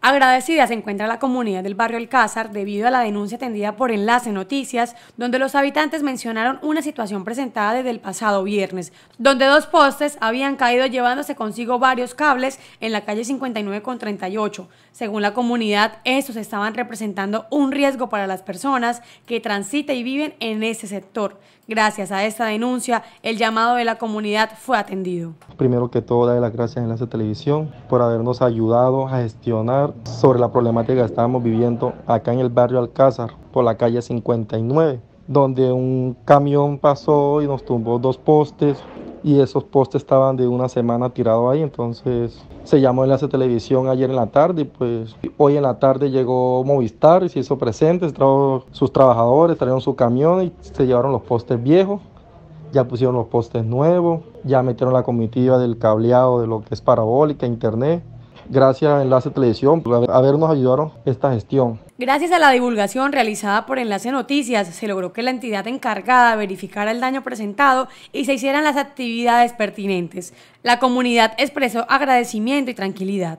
Agradecida se encuentra la comunidad del barrio Alcázar debido a la denuncia atendida por Enlace Noticias, donde los habitantes mencionaron una situación presentada desde el pasado viernes, donde dos postes habían caído llevándose consigo varios cables en la calle 59 con 38. Según la comunidad, estos estaban representando un riesgo para las personas que transitan y viven en ese sector. Gracias a esta denuncia, el llamado de la comunidad fue atendido. Primero que todo, darle las gracias a Enlace Televisión por habernos ayudado a gestionar sobre la problemática que estábamos viviendo acá en el barrio Alcázar, por la calle 59, donde un camión pasó y nos tumbó dos postes y esos postes estaban de una semana tirados ahí, entonces se llamó enlace la televisión ayer en la tarde pues hoy en la tarde llegó Movistar y se hizo presente, trajo sus trabajadores, trajeron su camión y se llevaron los postes viejos, ya pusieron los postes nuevos, ya metieron la comitiva del cableado de lo que es parabólica, internet Gracias a Enlace Televisión por habernos ayudado esta gestión. Gracias a la divulgación realizada por Enlace Noticias, se logró que la entidad encargada verificara el daño presentado y se hicieran las actividades pertinentes. La comunidad expresó agradecimiento y tranquilidad.